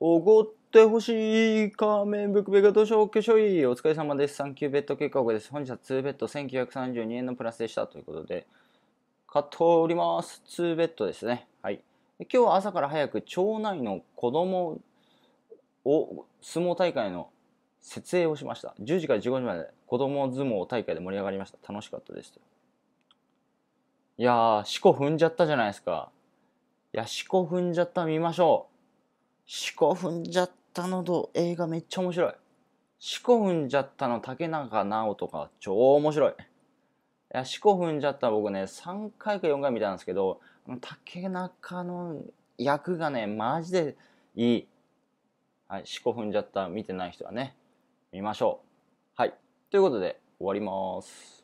おごってほしい仮面ブックベガどうしようけしょいお疲れ様です。サンキューベッド計画です。本日は2ベッド1932円のプラスでしたということで、買っております。2ベッドですね。はい。今日は朝から早く町内の子供を相撲大会の設営をしました。10時から15時まで子供相撲大会で盛り上がりました。楽しかったです。いやー、四股踏んじゃったじゃないですか。いや、四股踏んじゃった見ましょう。四股踏んじゃったのと映画めっちゃ面白い。四股踏んじゃったの竹中直人が超面白い。いや、四股踏んじゃった僕ね、3回か4回見たんですけど、竹中の役がね、マジでいい。はい、四股踏んじゃった見てない人はね、見ましょう。はい、ということで終わります。